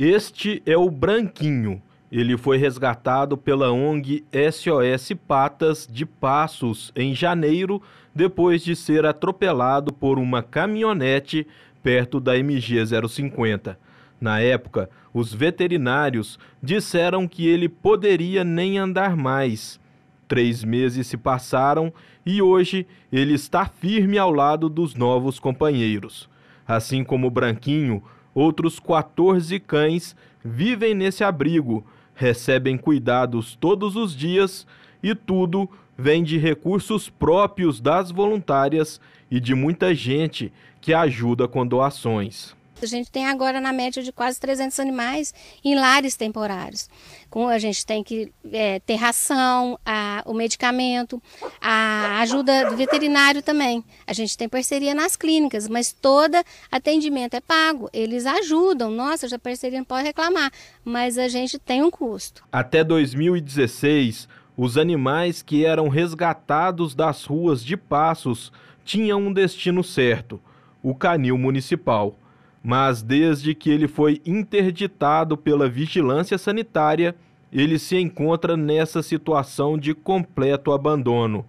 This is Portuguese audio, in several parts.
Este é o Branquinho. Ele foi resgatado pela ONG SOS Patas de Passos em janeiro, depois de ser atropelado por uma caminhonete perto da MG 050. Na época, os veterinários disseram que ele poderia nem andar mais. Três meses se passaram e hoje ele está firme ao lado dos novos companheiros. Assim como Branquinho, Outros 14 cães vivem nesse abrigo, recebem cuidados todos os dias e tudo vem de recursos próprios das voluntárias e de muita gente que ajuda com doações. A gente tem agora na média de quase 300 animais em lares temporários. Com, a gente tem que é, ter ração, a, o medicamento, a ajuda do veterinário também. A gente tem parceria nas clínicas, mas todo atendimento é pago. Eles ajudam. Nossa, já parceria não pode reclamar, mas a gente tem um custo. Até 2016, os animais que eram resgatados das ruas de Passos tinham um destino certo: o canil municipal mas desde que ele foi interditado pela vigilância sanitária, ele se encontra nessa situação de completo abandono.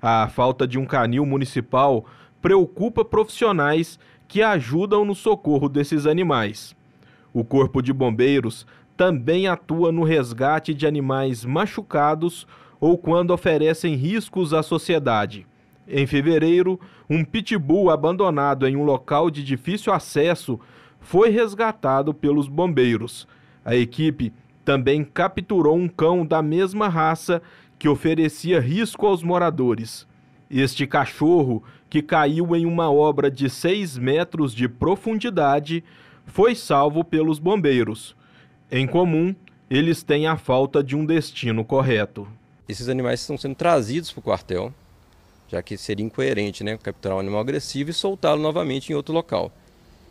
A falta de um canil municipal preocupa profissionais que ajudam no socorro desses animais. O Corpo de Bombeiros também atua no resgate de animais machucados ou quando oferecem riscos à sociedade. Em fevereiro, um pitbull abandonado em um local de difícil acesso foi resgatado pelos bombeiros. A equipe também capturou um cão da mesma raça que oferecia risco aos moradores. Este cachorro, que caiu em uma obra de 6 metros de profundidade, foi salvo pelos bombeiros. Em comum, eles têm a falta de um destino correto. Esses animais estão sendo trazidos para o quartel já que seria incoerente né, capturar um animal agressivo e soltá-lo novamente em outro local.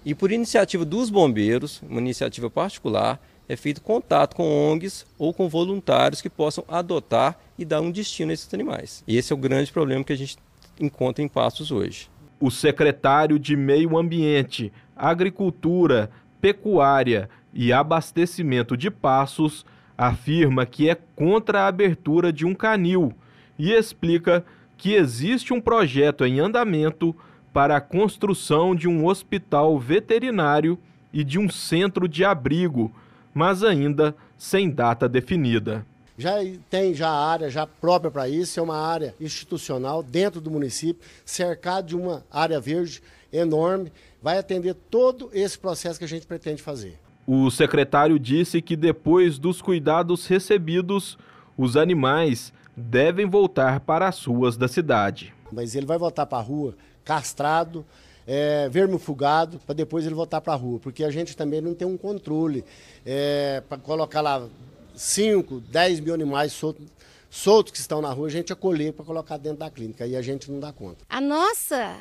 E por iniciativa dos bombeiros, uma iniciativa particular, é feito contato com ONGs ou com voluntários que possam adotar e dar um destino a esses animais. E esse é o grande problema que a gente encontra em Passos hoje. O secretário de Meio Ambiente, Agricultura, Pecuária e Abastecimento de Passos afirma que é contra a abertura de um canil e explica que existe um projeto em andamento para a construção de um hospital veterinário e de um centro de abrigo, mas ainda sem data definida. Já tem já área já própria para isso, é uma área institucional dentro do município, cercado de uma área verde enorme, vai atender todo esse processo que a gente pretende fazer. O secretário disse que depois dos cuidados recebidos, os animais devem voltar para as ruas da cidade. Mas ele vai voltar para a rua castrado, é, vermifugado, para depois ele voltar para a rua, porque a gente também não tem um controle é, para colocar lá 5, 10 mil animais soltos soltos que estão na rua, a gente acolher é para colocar dentro da clínica e a gente não dá conta. A nossa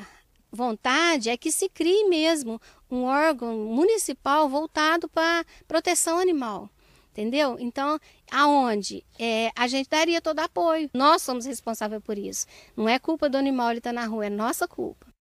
vontade é que se crie mesmo um órgão municipal voltado para proteção animal entendeu? Então, aonde? É, a gente daria todo apoio. Nós somos responsáveis por isso. Não é culpa do animal ele estar tá na rua, é nossa culpa.